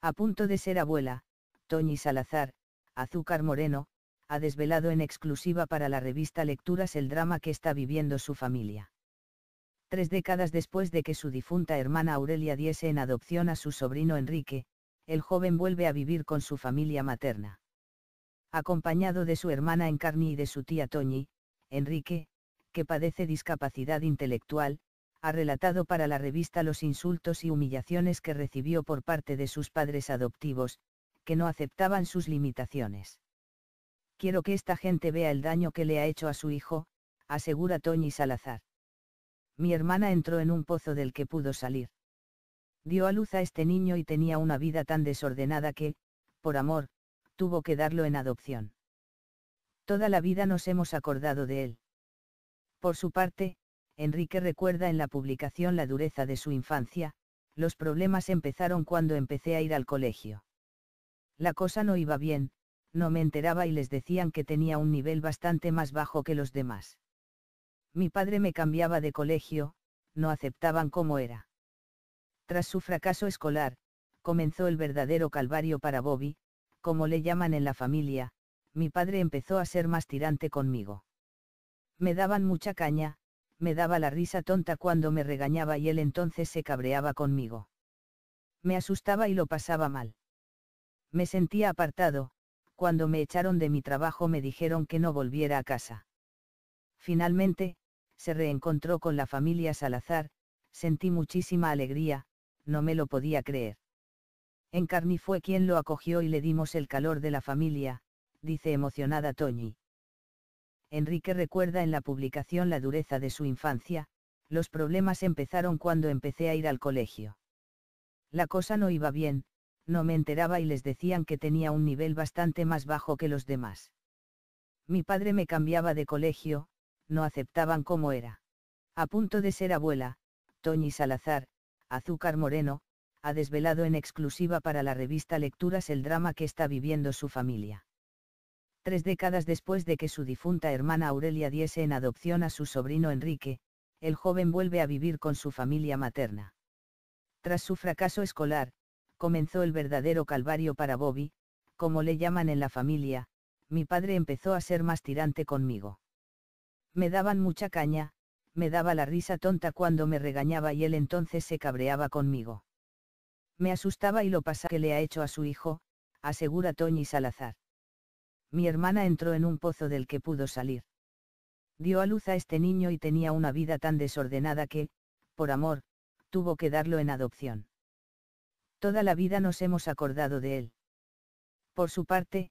A punto de ser abuela, Toñi Salazar, Azúcar Moreno, ha desvelado en exclusiva para la revista Lecturas el drama que está viviendo su familia. Tres décadas después de que su difunta hermana Aurelia diese en adopción a su sobrino Enrique, el joven vuelve a vivir con su familia materna. Acompañado de su hermana Encarni y de su tía Toñi, Enrique, que padece discapacidad intelectual, ha relatado para la revista los insultos y humillaciones que recibió por parte de sus padres adoptivos, que no aceptaban sus limitaciones. Quiero que esta gente vea el daño que le ha hecho a su hijo, asegura Toñi Salazar. Mi hermana entró en un pozo del que pudo salir. Dio a luz a este niño y tenía una vida tan desordenada que, por amor, tuvo que darlo en adopción. Toda la vida nos hemos acordado de él. Por su parte, Enrique recuerda en la publicación la dureza de su infancia, los problemas empezaron cuando empecé a ir al colegio. La cosa no iba bien, no me enteraba y les decían que tenía un nivel bastante más bajo que los demás. Mi padre me cambiaba de colegio, no aceptaban cómo era. Tras su fracaso escolar, comenzó el verdadero calvario para Bobby, como le llaman en la familia, mi padre empezó a ser más tirante conmigo. Me daban mucha caña, me daba la risa tonta cuando me regañaba y él entonces se cabreaba conmigo. Me asustaba y lo pasaba mal. Me sentía apartado, cuando me echaron de mi trabajo me dijeron que no volviera a casa. Finalmente, se reencontró con la familia Salazar, sentí muchísima alegría, no me lo podía creer. Encarni fue quien lo acogió y le dimos el calor de la familia, dice emocionada Toñi. Enrique recuerda en la publicación la dureza de su infancia, los problemas empezaron cuando empecé a ir al colegio. La cosa no iba bien, no me enteraba y les decían que tenía un nivel bastante más bajo que los demás. Mi padre me cambiaba de colegio, no aceptaban cómo era. A punto de ser abuela, Toñi Salazar, Azúcar Moreno, ha desvelado en exclusiva para la revista Lecturas el drama que está viviendo su familia. Tres décadas después de que su difunta hermana Aurelia diese en adopción a su sobrino Enrique, el joven vuelve a vivir con su familia materna. Tras su fracaso escolar, comenzó el verdadero calvario para Bobby, como le llaman en la familia, mi padre empezó a ser más tirante conmigo. Me daban mucha caña, me daba la risa tonta cuando me regañaba y él entonces se cabreaba conmigo. Me asustaba y lo pasa que le ha hecho a su hijo, asegura Toñi Salazar mi hermana entró en un pozo del que pudo salir. Dio a luz a este niño y tenía una vida tan desordenada que, por amor, tuvo que darlo en adopción. Toda la vida nos hemos acordado de él. Por su parte,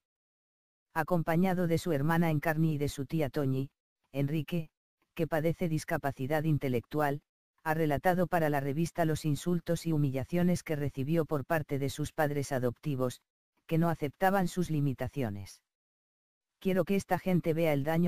acompañado de su hermana Encarni y de su tía Toñi, Enrique, que padece discapacidad intelectual, ha relatado para la revista los insultos y humillaciones que recibió por parte de sus padres adoptivos, que no aceptaban sus limitaciones quiero que esta gente vea el daño